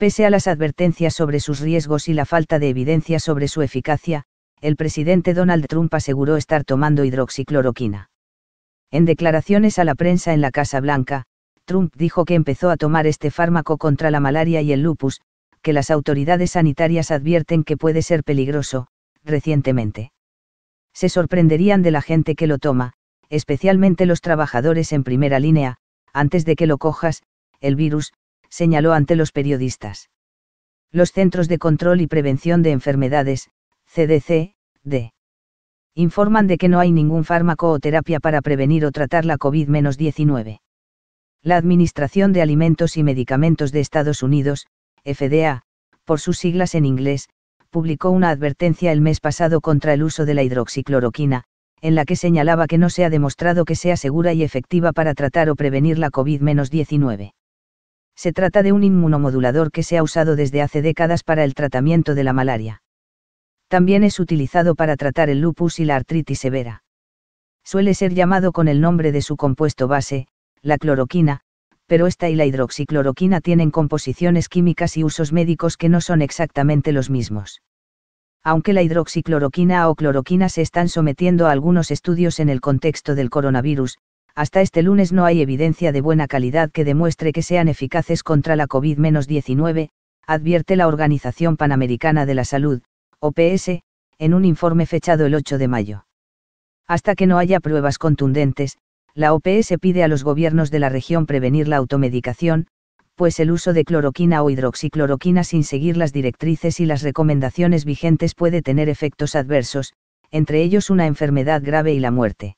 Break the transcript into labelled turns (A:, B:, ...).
A: Pese a las advertencias sobre sus riesgos y la falta de evidencia sobre su eficacia, el presidente Donald Trump aseguró estar tomando hidroxicloroquina. En declaraciones a la prensa en la Casa Blanca, Trump dijo que empezó a tomar este fármaco contra la malaria y el lupus, que las autoridades sanitarias advierten que puede ser peligroso, recientemente. Se sorprenderían de la gente que lo toma, especialmente los trabajadores en primera línea, antes de que lo cojas, el virus, señaló ante los periodistas. Los Centros de Control y Prevención de Enfermedades, CDC, D. Informan de que no hay ningún fármaco o terapia para prevenir o tratar la COVID-19. La Administración de Alimentos y Medicamentos de Estados Unidos, FDA, por sus siglas en inglés, publicó una advertencia el mes pasado contra el uso de la hidroxicloroquina, en la que señalaba que no se ha demostrado que sea segura y efectiva para tratar o prevenir la COVID-19. Se trata de un inmunomodulador que se ha usado desde hace décadas para el tratamiento de la malaria. También es utilizado para tratar el lupus y la artritis severa. Suele ser llamado con el nombre de su compuesto base, la cloroquina, pero esta y la hidroxicloroquina tienen composiciones químicas y usos médicos que no son exactamente los mismos. Aunque la hidroxicloroquina o cloroquina se están sometiendo a algunos estudios en el contexto del coronavirus, hasta este lunes no hay evidencia de buena calidad que demuestre que sean eficaces contra la COVID-19, advierte la Organización Panamericana de la Salud, OPS, en un informe fechado el 8 de mayo. Hasta que no haya pruebas contundentes, la OPS pide a los gobiernos de la región prevenir la automedicación, pues el uso de cloroquina o hidroxicloroquina sin seguir las directrices y las recomendaciones vigentes puede tener efectos adversos, entre ellos una enfermedad grave y la muerte.